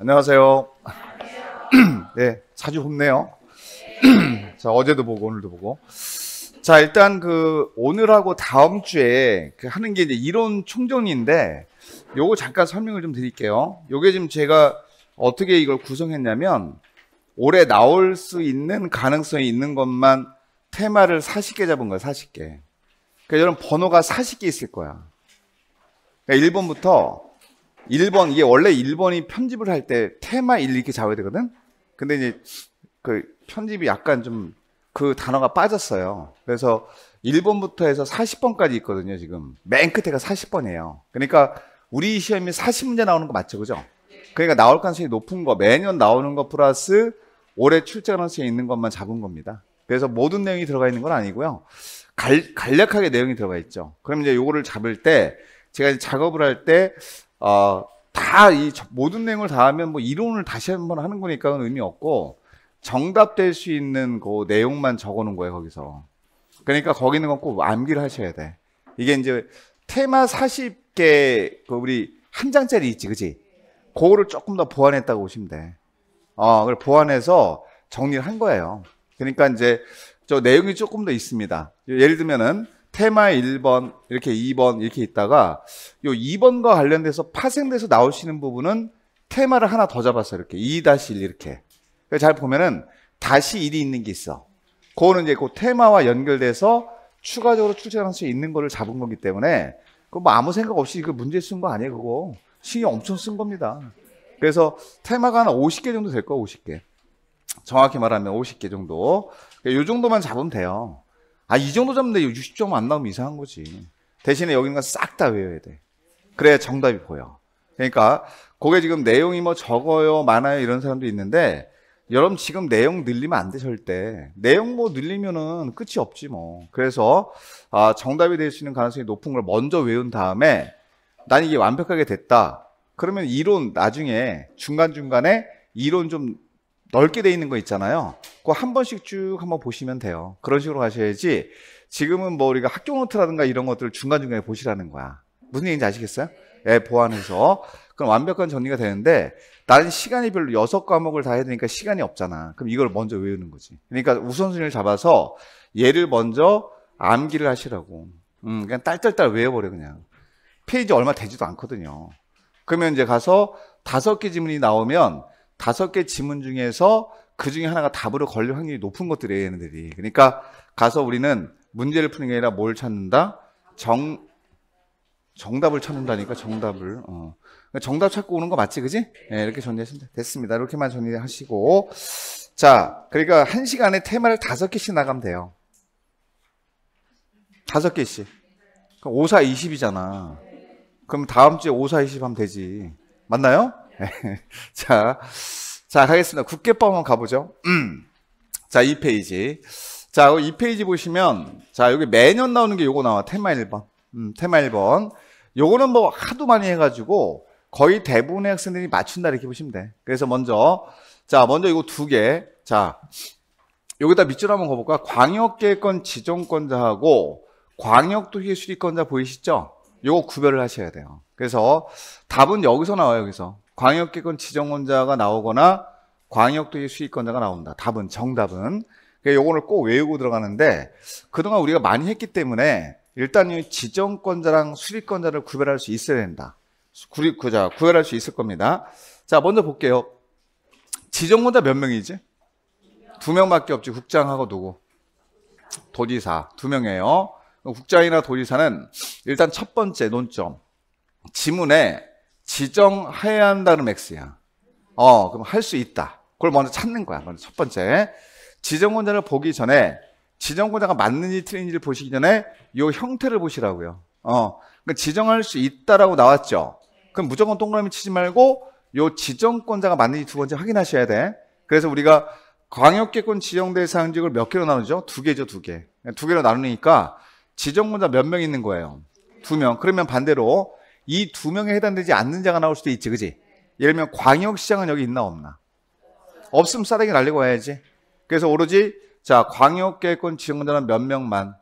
안녕하세요. 네, 자주 홈네요. 자, 어제도 보고 오늘도 보고. 자, 일단 그 오늘하고 다음 주에 그 하는 게 이제 이론 총정리인데 요거 잠깐 설명을 좀 드릴게요. 요게 지금 제가 어떻게 이걸 구성했냐면 올해 나올 수 있는 가능성이 있는 것만 테마를 40개 잡은 거야, 40개. 그러니까 여러분 번호가 40개 있을 거야. 그러니까 1번부터 1번 이게 원래 1번이 편집을 할 때 테마 1 이렇게 잡아야 되거든. 근데 이제 그 편집이 약간 좀 그 단어가 빠졌어요. 그래서 1번부터 해서 40번까지 있거든요, 지금. 맨 끝에가 40번이에요. 그러니까 우리 시험이 40문제 나오는 거 맞죠, 그죠? 그러니까 나올 가능성이 높은 거, 매년 나오는 거 플러스 올해 출제 가능성이 있는 것만 잡은 겁니다. 그래서 모든 내용이 들어가 있는 건 아니고요. 간략하게 내용이 들어가 있죠. 그럼 이제 요거를 잡을 때 제가 이제 작업을 할때 어, 다 이 모든 내용을 다 하면 뭐 이론을 다시 한 번 하는 거니까 의미 없고 정답 될 수 있는 그 내용만 적어 놓은 거예요, 거기서. 그러니까 거기 있는건 꼭 암기를 하셔야 돼. 이게 이제 테마 40개 그 우리 한 장짜리 있지, 그지? 그거를 조금 더 보완했다고 보시면 돼. 어, 그걸 보완해서 정리를 한 거예요. 그러니까 이제 저 내용이 조금 더 있습니다. 예를 들면은 테마 1번, 이렇게 2번, 이렇게 있다가 요 2번과 관련돼서 파생돼서 나오시는 부분은 테마를 하나 더 잡았어. 이렇게. 2-1 이렇게. 잘 보면은 다시 1이 있는 게 있어. 그거는 이제 그 테마와 연결돼서 추가적으로 출제 가능성 있는 거를 잡은 거기 때문에 그뭐 아무 생각 없이 그 문제 쓴 거 아니에요, 그거. 신경 엄청 쓴 겁니다. 그래서 테마가 한 50개 정도 될 거야, 50개. 정확히 말하면 50개 정도. 이 그러니까 정도만 잡으면 돼요. 아, 이 정도 잡는데 60점 안 나오면 이상한 거지. 대신에 여기는 건싹다 외워야 돼. 그래야 정답이 보여. 그러니까, 그게 지금 내용이 뭐 적어요, 많아요, 이런 사람도 있는데, 여러분 지금 내용 늘리면 안 돼, 절대. 내용 뭐 늘리면은 끝이 없지 뭐. 그래서, 아, 정답이 될 수 있는 가능성이 높은 걸 먼저 외운 다음에, 난 이게 완벽하게 됐다. 그러면 이론 나중에 중간중간에 이론 좀 넓게 돼 있는 거 있잖아요. 그거 한 번씩 쭉 한번 보시면 돼요. 그런 식으로 하셔야지 지금은 뭐 우리가 학교 노트라든가 이런 것들을 중간중간에 보시라는 거야. 무슨 얘기인지 아시겠어요? 예, 보완해서. 그럼 완벽한 정리가 되는데 나는 시간이 별로 여섯 과목을 다 해야 되니까 시간이 없잖아. 그럼 이걸 먼저 외우는 거지. 그러니까 우선순위를 잡아서 얘를 먼저 암기를 하시라고. 음, 그냥 딸딸딸 외워버려 그냥. 페이지 얼마 되지도 않거든요. 그러면 이제 가서 다섯 개 지문이 나오면 다섯 개 지문 중에서 그 중에 하나가 답으로 걸릴 확률이 높은 것들이에요, 얘네들이. 그러니까 가서 우리는 문제를 푸는 게 아니라 뭘 찾는다? 정, 정답을 찾는다니까, 정답을. 어. 그러니까 정답 찾고 오는 거 맞지, 그지? 네, 이렇게 정리했습니다 됐습니다. 이렇게만 정리하시고. 자, 그러니까 한 시간에 테마를 다섯 개씩 나가면 돼요. 다섯 개씩. 5, 4, 20이잖아. 그럼 다음 주에 5, 4, 20 하면 되지. 맞나요? 자, 자, 가겠습니다. 국계법 한번 가보죠. 음. 자, 2페이지. 자, 이페이지 보시면, 자, 여기 매년 나오는 게 요거 나와. 테마 1번. 음, 테마 1번. 요거는 뭐 하도 많이 해가지고 거의 대부분의 학생들이 맞춘다 이렇게 보시면 돼. 그래서 먼저, 자, 먼저 이거 두 개. 자, 여기다 밑줄 한번 가볼까? 광역계획권 지정권자하고 광역도시의 수립권자 보이시죠? 요거 구별을 하셔야 돼요. 그래서 답은 여기서 나와요, 여기서. 광역기권 지정권자가 나오거나 광역도시 수익권자가 나온다. 답은 정답은 그러니까 요거를 꼭 외우고 들어가는데 그동안 우리가 많이 했기 때문에 일단 지정권자랑 수익권자를 구별할 수 있어야 된다. 구립구자 구별할 수 있을 겁니다. 자 먼저 볼게요. 지정권자 몇 명이지? 두 명밖에 없지. 국장하고 누구? 도지사 두 명이에요. 국장이나 도지사는 일단 첫 번째 논점 지문에 지정해야 한다는 맥스야 어, 그럼 할 수 있다. 그걸 먼저 찾는 거야. 먼저 첫 번째. 지정권자를 보기 전에 지정권자가 맞는지 틀린지를 보시기 전에 요 형태를 보시라고요. 어. 그러니까 지정할 수 있다라고 나왔죠. 그럼 무조건 동그라미 치지 말고 요 지정권자가 맞는지 두 번째 확인하셔야 돼. 그래서 우리가 광역계권 지정 대상직을 몇 개로 나누죠? 두 개죠, 두 개. 두 개로 나누니까 지정권자 몇 명 있는 거예요? 두 명. 그러면 반대로 이두 명에 해당되지 않는 자가 나올 수도 있지, 그지? 예를 들면 광역시장은 여기 있나 없나? 없으면 싸대기 날리고 와야지. 그래서 오로지 자 광역계획권 지정자는 몇 명만,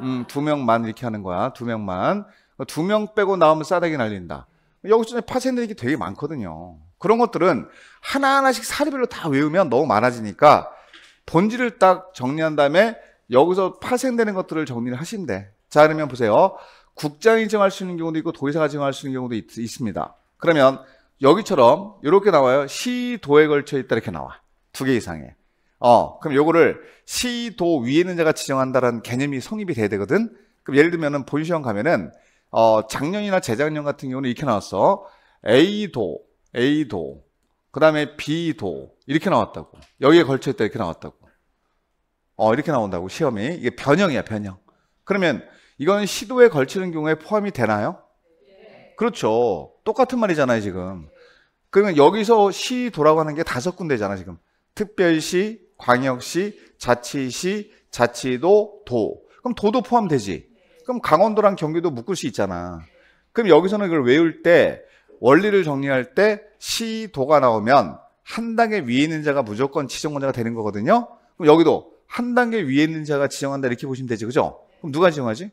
음, 두 명만 이렇게 하는 거야. 두 명만. 두 명 빼고 나오면 싸대기 날린다. 여기서 파생되는 게 되게 많거든요. 그런 것들은 하나하나씩 사례별로 다 외우면 너무 많아지니까 본질을 딱 정리한 다음에 여기서 파생되는 것들을 정리를 하신대 자, 그러면 보세요. 국장이 정할 수 있는 경우도 있고 도의사가 정할 수 있는 경우도 있, 습니다 그러면 여기처럼 이렇게 나와요. 시도에 걸쳐 있다 이렇게 나와. 두 개 이상에. 어, 그럼 요거를 시도 위에 는 자가 지정한다는 개념이 성립이 돼야 되거든. 그럼 예를 들면은 본시험 가면은 어, 작년이나 재작년 같은 경우는 이렇게 나왔어. A도, A도, 그 다음에 B도 이렇게 나왔다고. 여기에 걸쳐 있다 이렇게 나왔다고. 어, 이렇게 나온다고 시험이 이게 변형이야 변형. 그러면 이건 시도에 걸치는 경우에 포함이 되나요? 그렇죠. 똑같은 말이잖아요, 지금. 그러면 여기서 시도라고 하는 게 다섯 군데잖아, 지금. 특별시, 광역시, 자치시, 자치도, 도. 그럼 도도 포함되지. 그럼 강원도랑 경기도 묶을 수 있잖아. 그럼 여기서는 이걸 외울 때 원리를 정리할 때 시, 도가 나오면 한 단계 위에 있는 자가 무조건 지정권자가 되는 거거든요. 그럼 여기도 한 단계 위에 있는 자가 지정한다 이렇게 보시면 되지. 그죠? 그럼 누가 지정하지?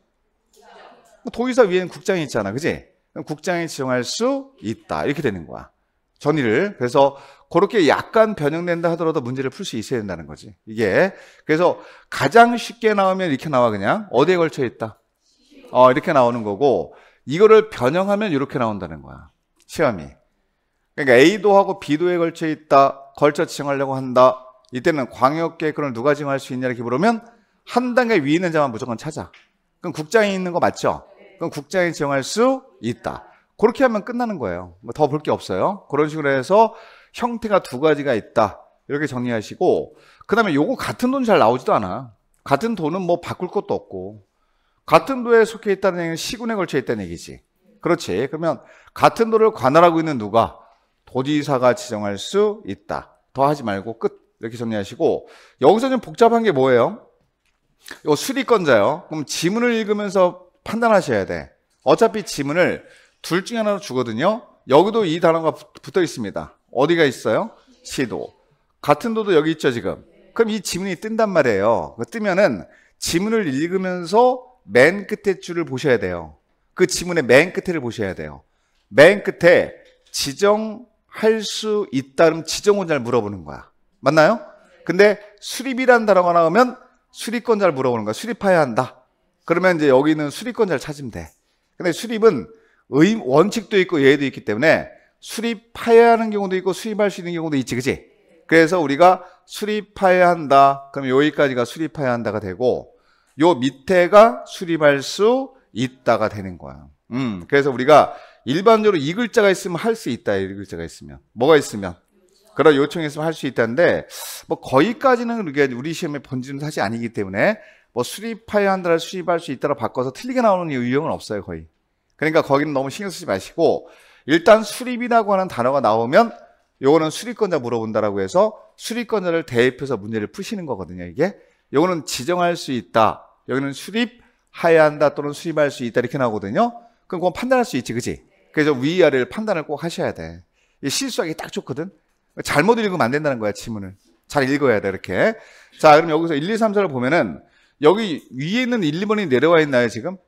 도의사 위에는 국장이 있잖아. 그지? 국장이 지정할 수 있다. 이렇게 되는 거야. 전의를. 그래서 그렇게 약간 변형된다 하더라도 문제를 풀 수 있어야 된다는 거지. 이게. 그래서 가장 쉽게 나오면 이렇게 나와 그냥. 어디에 걸쳐 있다? 어, 이렇게 나오는 거고 이거를 변형하면 이렇게 나온다는 거야. 시험이. 그러니까 A도하고 B도에 걸쳐 있다. 걸쳐 지정하려고 한다. 이때는 광역 계획을 누가 지정할 수 있냐 이렇게 물으면 한 단계 위에 있는 자만 무조건 찾아. 그럼 국장이 있는 거 맞죠? 그럼 국장이 지정할 수 있다. 그렇게 하면 끝나는 거예요. 뭐 더 볼 게 없어요. 그런 식으로 해서 형태가 두 가지가 있다. 이렇게 정리하시고 그다음에 요거 같은 돈 잘 나오지도 않아. 같은 돈은 뭐 바꿀 것도 없고 같은 도에 속해 있다는 얘기는 시군에 걸쳐 있다는 얘기지. 그렇지. 그러면 같은 도를 관할하고 있는 누가 도지사가 지정할 수 있다. 더 하지 말고 끝. 이렇게 정리하시고 여기서 좀 복잡한 게 뭐예요? 요 수리권자요. 그럼 지문을 읽으면서 판단하셔야 돼. 어차피 지문을 둘 중에 하나로 주거든요. 여기도 이 단어가 붙어 있습니다. 어디가 있어요? 시도. 같은 도도 여기 있죠, 지금. 그럼 이 지문이 뜬단 말이에요. 그 뜨면은 지문을 읽으면서 맨 끝에 줄을 보셔야 돼요. 그 지문의 맨 끝에를 보셔야 돼요. 맨 끝에 지정할 수 있다면 지정원자를 물어보는 거야. 맞나요? 근데 수립이라는 단어가 나오면 수립권자를 물어보는 거야. 수립해야 한다. 그러면 이제 여기는 수립권자를 찾으면 돼. 근데 수립은 의, 원칙도 있고 예외도 있기 때문에 수립해야 하는 경우도 있고 수입할수 있는 경우도 있지, 그지? 그래서 우리가 수립해야 한다. 그럼 여기까지가 수립해야 한다가 되고, 요 밑에가 수립할 수 있다가 되는 거야. 음, 그래서 우리가 일반적으로 이 글자가 있으면 할 수 있다. 이 글자가 있으면. 뭐가 있으면? 그런 요청이 있으면 할 수 있다는데, 뭐 거기까지는 우리 시험의 본질은 사실 아니기 때문에 뭐 수립해야 한다를 수립할 수 있다로 바꿔서 틀리게 나오는 유형은 없어요 거의. 그러니까 거기는 너무 신경 쓰지 마시고 일단 수립이라고 하는 단어가 나오면 요거는 수립권자 물어본다라고 해서 수립권자를 대입해서 문제를 푸시는 거거든요 이게. 요거는 지정할 수 있다. 여기는 수립해야 한다 또는 수립할 수 있다 이렇게 나오거든요. 그럼 그건 판단할 수 있지 그지? 그래서 위아래를 판단을 꼭 하셔야 돼. 실수하기 딱 좋거든. 잘못 읽으면 안 된다는 거야, 지문을. 잘 읽어야 돼, 이렇게. 자, 그럼 여기서 1, 2, 3, 4를 보면은 여기 위에 있는 1, 2번이 내려와 있나요, 지금?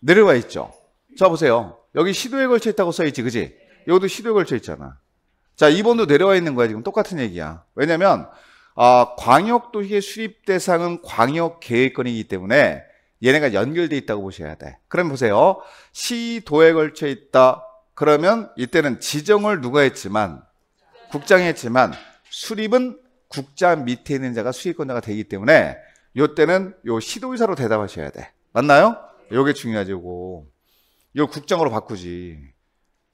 내려와 있죠. 자, 보세요. 여기 시도에 걸쳐 있다고 써 있지, 그지? 여기도 시도에 걸쳐 있잖아. 자, 2번도 내려와 있는 거야, 지금. 똑같은 얘기야. 왜냐면, 아, 광역도시의 수립 대상은 광역 계획권이기 때문에 얘네가 연결돼 있다고 보셔야 돼. 그럼 보세요. 시도에 걸쳐 있다. 그러면 이때는 지정을 누가 했지만, 국장이 했지만, 수립은 국장 밑에 있는 자가 수익권자가 되기 때문에 요 때는 요 시도의사로 대답하셔야 돼. 맞나요? 요게 중요하지고. 요 국장으로 바꾸지.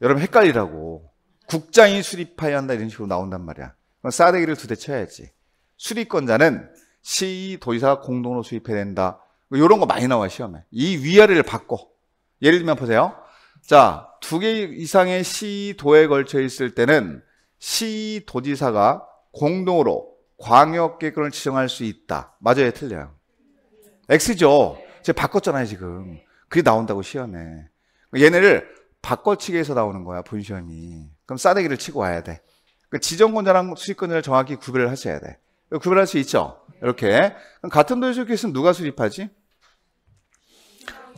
여러분 헷갈리라고. 국장이 수립하여야 한다 이런 식으로 나온단 말이야. 그럼 싸대기를 두 대 쳐야지. 수립권자는 시, 도의사 공동으로 수입해야 된다. 요런 거 많이 나와 시험에. 이 위아래를 바꿔. 예를 들면 보세요. 자, 두 개 이상의 시, 도에 걸쳐 있을 때는 시, 도지사가 공동으로 광역계획을 지정할 수 있다. 맞아요, 틀려요. X죠. 제가 바꿨잖아요, 지금. 그게 나온다고 시험에. 얘네를 바꿔치기해서 나오는 거야, 본시험이. 그럼 싸대기를 치고 와야 돼. 그 지정권자랑 수익권자를 정확히 구별을 하셔야 돼. 구별할 수 있죠? 이렇게. 같은 도시 수익했으면 누가 수립하지?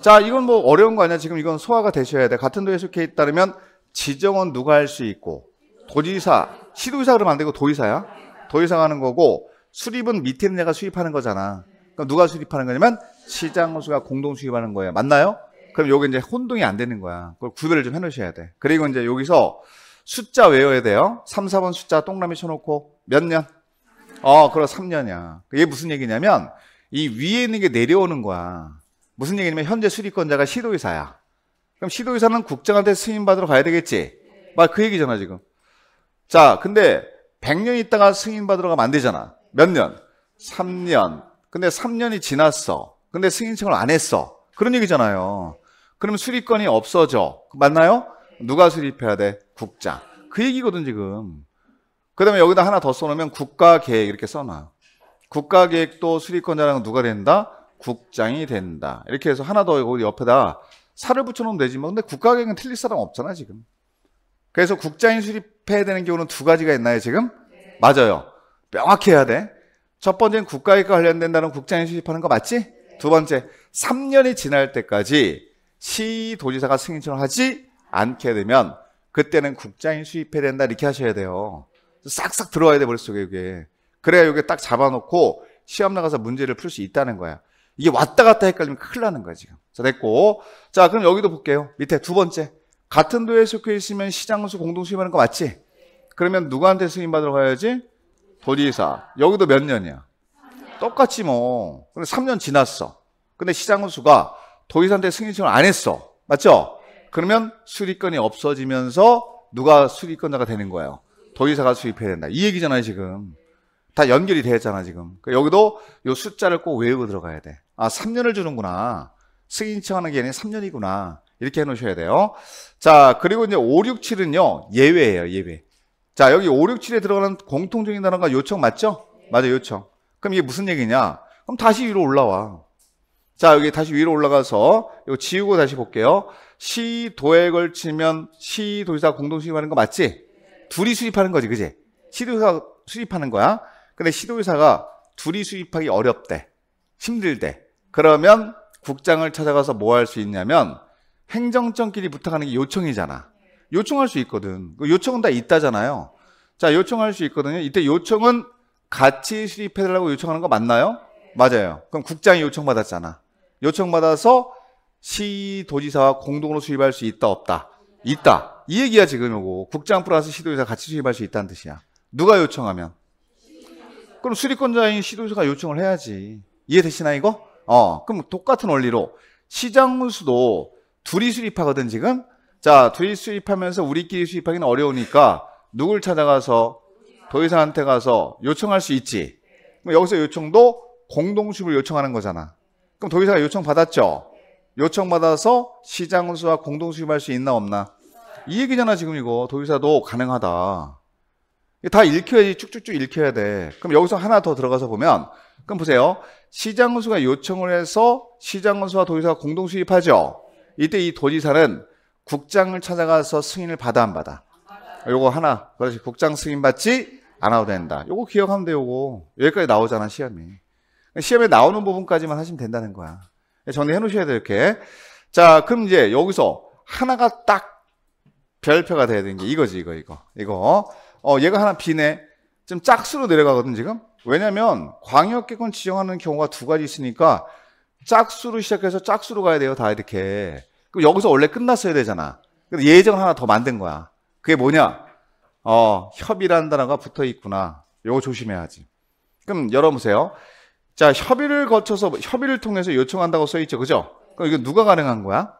자, 이건 뭐 어려운 거 아니야. 지금 이건 소화가 되셔야 돼. 같은 도에 시속에 따르면 지정은 누가 할 수 있고, 도지사, 시도의사 그러면 안 되고 도지사야. 더 이상 하는 거고 수립은 밑에 있는 애가 수입하는 거잖아. 그럼 누가 수립하는 거냐면 시장 호수가 공동 수입하는 거예요. 맞나요? 그럼 여기 이제 혼동이 안 되는 거야. 그걸 구별을 좀 해놓으셔야 돼. 그리고 이제 여기서 숫자 외워야 돼요. 3, 4번 숫자 동그라미 쳐놓고 몇 년? 어, 그럼 3년이야. 이게 무슨 얘기냐면 이 위에 있는 게 내려오는 거야. 무슨 얘기냐면 현재 수립권자가 시도의사야. 그럼 시도의사는 국장한테 승인받으러 가야 되겠지? 막 그 얘기잖아, 지금. 자, 근데 100년 있다가 승인받으러 가면 안 되잖아. 몇 년? 3년. 근데 3년이 지났어. 근데 승인 청을 안 했어. 그런 얘기잖아요. 그럼 수리권이 없어져. 맞나요? 누가 수립해야 돼? 국장. 그 얘기거든 지금. 그 다음에 여기다 하나 더 써놓으면 국가계획 이렇게 써놔. 국가계획도 수리권자랑 누가 된다? 국장이 된다. 이렇게 해서 하나 더 옆에다 살을 붙여놓으면 되지만 뭐. 근데 국가계획은 틀릴 사람 없잖아 지금. 그래서 국장이 수립 투입해야 되는 경우는 두 가지가 있나요, 지금? 네. 맞아요. 명확히 해야 돼. 첫 번째는 국가에과 관련된다는 국장에 수집하는 거 맞지? 네. 두 번째, 3년이 지날 때까지 시도지사가 승인처럼 하지 않게 되면 그때는 국장이 수입해야 된다 이렇게 하셔야 돼요. 싹싹 들어와야 돼 머릿속에 이게. 그래야 이게 딱 잡아놓고 시험 나가서 문제를 풀 수 있다는 거야. 이게 왔다 갔다 헷갈리면 큰일 나는 거야 지금. 자 됐고. 자 그럼 여기도 볼게요. 밑에 두 번째. 같은 도에 속해 있으면 시장수 공동 수임하는 거 맞지? 그러면 누구한테 승인받으러 가야지? 도지사. 여기도 몇 년이야? 똑같지 뭐. 근데 3년 지났어. 근데 시장수가 도지사한테 승인 신청을 안 했어. 맞죠? 그러면 수리권이 없어지면서 누가 수리권자가 되는 거예요? 도지사가 수입해야 된다. 이 얘기잖아요, 지금. 다 연결이 되었잖아, 지금. 그 여기도 요 숫자를 꼭 외우고 들어가야 돼. 아, 3년을 주는구나. 승인 신 청하는 게 아니라 3년이구나. 이렇게 해놓으셔야 돼요. 자, 그리고 이제 5, 6, 7은요, 예외예요, 예외. 자, 여기 5, 6, 7에 들어가는 공통적인 단어가 요청 맞죠? 맞아요, 요청. 그럼 이게 무슨 얘기냐? 그럼 다시 위로 올라와. 자, 여기 다시 위로 올라가서, 이거 지우고 다시 볼게요. 시, 도에 걸치면 시, 도지사 공동 수입하는거 맞지? 둘이 수입하는 거지, 그지? 시도지사 수입하는 거야. 근데 시도지사가 둘이 수입하기 어렵대. 힘들대. 그러면 국장을 찾아가서 뭐 할 수 있냐면 행정청끼리 부탁하는 게 요청이잖아. 요청할 수 있거든. 그 요청은 다 있다잖아요. 자, 요청할 수 있거든요. 이때 요청은 같이 수립해달라고 요청하는 거 맞나요? 맞아요. 그럼 국장이 요청받았잖아. 요청받아서 시도지사와 공동으로 수립할수 있다, 없다? 있다. 이 얘기야, 지금 이거 국장 플러스 시도지사 같이 수립할수 있다는 뜻이야. 누가 요청하면? 그럼 수립권자인 시도지사가 요청을 해야지. 이해되시나, 이거? 어, 그럼 똑같은 원리로 시장수도 둘이 수립하거든 지금. 자, 둘이 수립하면서 우리끼리 수립하기는 어려우니까 누굴 찾아가서 도의사한테 가서 요청할 수 있지. 그럼 여기서 요청도 공동수입을 요청하는 거잖아. 그럼 도의사가 요청 받았죠. 요청 받아서 시장 운수와 공동수입할 수 있나 없나? 이 얘기잖아 지금 이거 도의사도 가능하다. 다 읽혀야지 쭉쭉쭉 읽혀야 돼. 그럼 여기서 하나 더 들어가서 보면 그럼 보세요. 시장 운수가 요청을 해서 시장 운수와 도의사가 공동 수입하죠. 이때 이 도지사는 국장을 찾아가서 승인을 받아 안 받아? 요거 하나. 그렇지. 국장 승인 받지 않아도 된다. 요거 기억하면 돼, 요거. 여기까지 나오잖아, 시험이. 시험에 나오는 부분까지만 하시면 된다는 거야. 정리해 놓으셔야 돼, 이렇게. 자, 그럼 이제 여기서 하나가 딱 별표가 돼야 되는 게 이거지, 이거, 이거. 이거. 어, 얘가 하나 비네. 지금 짝수로 내려가거든, 지금. 왜냐면 광역기권 지정하는 경우가 두 가지 있으니까 짝수로 시작해서 짝수로 가야 돼요. 다 이렇게. 그럼 여기서 원래 끝났어야 되잖아. 예정 하나 더 만든 거야. 그게 뭐냐? 어, 협의라는 단어가 붙어 있구나. 요거 조심해야지. 그럼 열어보세요. 자, 협의를 거쳐서, 협의를 통해서 요청한다고 써있죠. 그죠? 그럼 이거 누가 가능한 거야?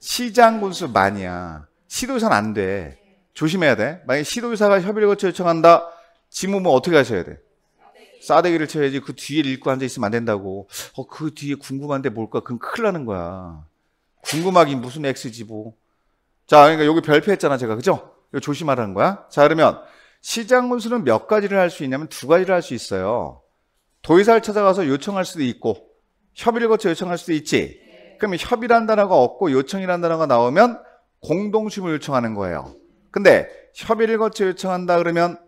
시장 군수만이야. 시도의사는 안 돼. 조심해야 돼. 만약에 시도의사가 협의를 거쳐 요청한다. 지문은 어떻게 하셔야 돼? 싸대기를 쳐야지 그 뒤에 읽고 앉아 있으면 안 된다고. 어, 그 뒤에 궁금한데 뭘까? 그럼 큰일 나는 거야. 궁금하긴 무슨 X지 뭐. 자, 그러니까 여기 별표했잖아, 제가. 그죠? 이거 조심하라는 거야. 자, 그러면 시장 문수는몇 가지를 할 수 있냐면 두 가지를 할 수 있어요. 도의사를 찾아가서 요청할 수도 있고, 협의를 거쳐 요청할 수도 있지. 그러면 협의란 단어가 없고 요청이란 단어가 나오면 공동심을 요청하는 거예요. 근데 협의를 거쳐 요청한다 그러면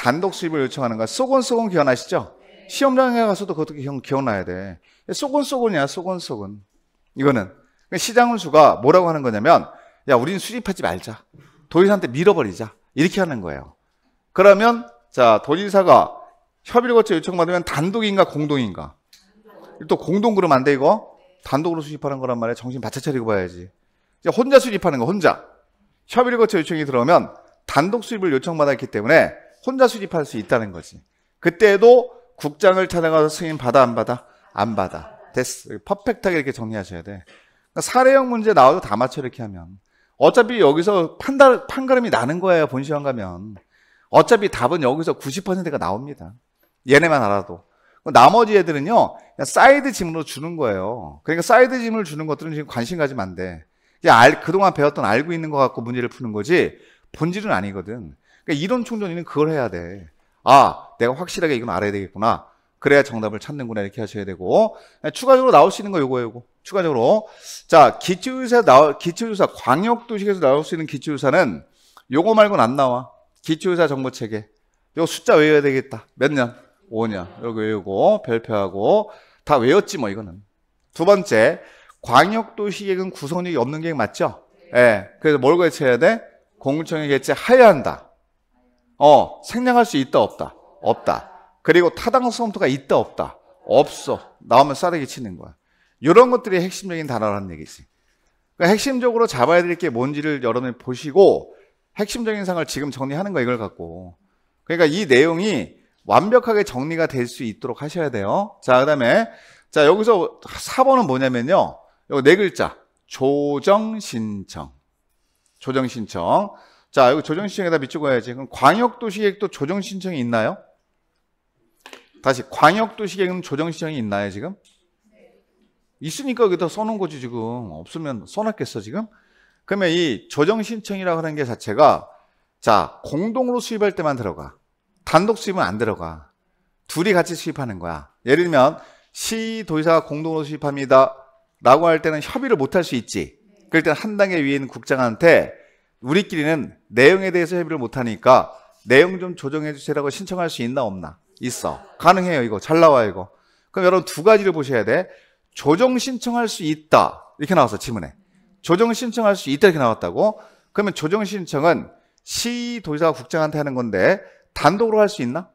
단독 수입을 요청하는 거야. 쏘곤쏘곤 기억나시죠? 시험장에 가서도 그것도 기억나야 돼. 쏘곤쏘곤이야, 쏘곤쏘곤. 이거는. 그러니까 시장 운수가 뭐라고 하는 거냐면, 야, 우린 수입하지 말자. 도의사한테 밀어버리자. 이렇게 하는 거예요. 그러면, 자, 도의사가 협의를 거쳐 요청받으면 단독인가 공동인가? 또 공동 그러면 안 돼, 이거? 단독으로 수집하는 거란 말이야. 정신 바짝 차리고 봐야지. 혼자 수집하는 거, 혼자. 협의를 거쳐 요청이 들어오면 단독 수입을 요청받았기 때문에 혼자 수집할수 있다는 거지. 그때도 국장을 찾아가서 승인 받아 안 받아? 안 받아. 됐어. 퍼펙트하게 이렇게 정리하셔야 돼. 그러니까 사례형 문제 나와도 다 맞춰 이렇게 하면. 어차피 여기서 판단, 판가름이 나는 거예요. 본시험 가면. 어차피 답은 여기서 90%가 나옵니다. 얘네만 알아도. 나머지 애들은요, 사이드 짐으로 주는 거예요. 그러니까 사이드 짐을 주는 것들은 지금 관심 가지면 안 돼. 그냥 알, 그동안 배웠던 알고 있는 것 갖고 문제를 푸는 거지, 본질은 아니거든. 그러니까 이론 충전에는 그걸 해야 돼. 아, 내가 확실하게 이건 알아야 되겠구나. 그래야 정답을 찾는구나 이렇게 하셔야 되고 네, 추가적으로 나올 수 있는 거 요거 요거 추가적으로 자 기초유사 나올 기초유사 광역도시에서 나올 수 있는 기초유사는 요거 말고는 안 나와 기초유사 정보체계 요 숫자 외워야 되겠다 몇 년? 5년 요거 외우고 별표하고 다 외웠지 뭐 이거는 두 번째 광역도시 계획은 구성력이 없는 게 맞죠? 예 네. 그래서 뭘 개최해야 돼? 공청회 개최 하야 한다 어, 생략할 수 있다, 없다? 없다. 그리고 타당성토가 있다, 없다? 없어. 나오면 싸대기 치는 거야. 이런 것들이 핵심적인 단어라는 얘기지. 그러니까 핵심적으로 잡아야 될 게 뭔지를 여러분이 보시고 핵심적인 상을 지금 정리하는 거야 이걸 갖고. 그러니까 이 내용이 완벽하게 정리가 될 수 있도록 하셔야 돼요. 자, 그 다음에 자 여기서 4번은 뭐냐면요. 요 네 글자. 조정 신청. 조정 신청. 자, 이거 조정신청에다 미쳐그야지 그럼 광역도시계획도 조정신청이 있나요? 다시 광역도시계획은 조정신청이 있나요 지금? 있으니까 여기다 써놓은 거지 지금 없으면 써놨겠어 지금? 그러면 이 조정신청이라고 하는 게 자체가 자 공동으로 수입할 때만 들어가 단독 수입은 안 들어가 둘이 같이 수입하는 거야 예를 들면 시도의사가 공동으로 수입합니다 라고 할 때는 협의를 못 할 수 있지 그럴 때는 한 단계 위인 국장한테 우리끼리는 내용에 대해서 협의를 못하니까 내용 좀 조정해 주세요라고 신청할 수 있나 없나? 있어. 가능해요, 이거. 잘 나와, 요 이거. 그럼 여러분 두 가지를 보셔야 돼. 조정 신청할 수 있다. 이렇게 나왔어, 지문에. 조정 신청할 수 있다. 이렇게 나왔다고. 그러면 조정 신청은 시도지사 국장한테 하는 건데 단독으로 할 수 있나?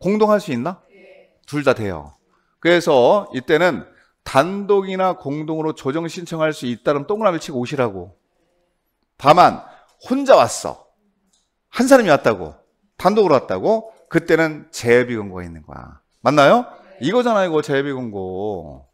공동할 수 있나? 둘 다 돼요. 그래서 이때는 단독이나 공동으로 조정 신청할 수 있다면 동그라미 치고 오시라고. 다만 혼자 왔어. 한 사람이 왔다고. 단독으로 왔다고. 그때는 재비 공고가 있는 거야. 맞나요? 이거잖아, 요 이거 재비 공고.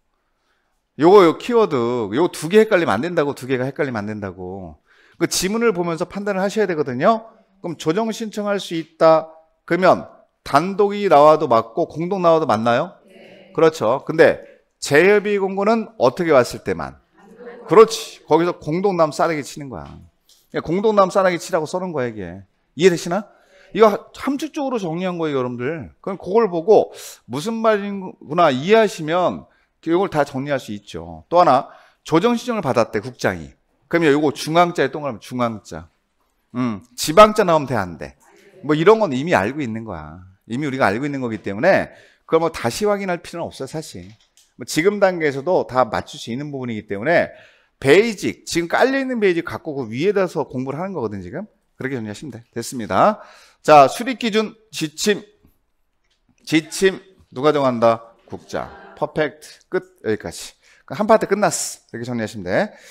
요거 요 키워드. 요거 두 개 헷갈리면 안 된다고. 두 개가 헷갈리면 안 된다고. 그 지문을 보면서 판단을 하셔야 되거든요. 그럼 조정 신청할 수 있다. 그러면 단독이 나와도 맞고 공동 나와도 맞나요? 네. 그렇죠. 근데 재협의 공고는 어떻게 왔을 때만. 그렇지. 거기서 공동 남 싸대기 치는 거야. 예, 공동남 싸나기 치라고 써놓은 거야, 이게. 이해되시나? 이거 함축적으로 정리한 거예요, 여러분들. 그럼 그걸 보고 무슨 말인구나 이해하시면 이걸 다 정리할 수 있죠. 또 하나, 조정시정을 받았대, 국장이. 그러면 이거 중앙자에 동그라미 중앙자. 음, 지방자 나오면 돼, 안 돼? 뭐 이런 건 이미 알고 있는 거야. 이미 우리가 알고 있는 거기 때문에 그걸 뭐 다시 확인할 필요는 없어요, 사실. 뭐 지금 단계에서도 다 맞출 수 있는 부분이기 때문에 베이직, 지금 깔려있는 베이직 갖고 그 위에다 서 공부를 하는 거거든, 요 지금. 그렇게 정리하시면 돼. 됐습니다. 자, 수립 기준, 지침. 지침, 누가 정한다? 국장. 퍼펙트. 끝. 여기까지. 한 파트 끝났어. 이렇게 정리하시면 돼.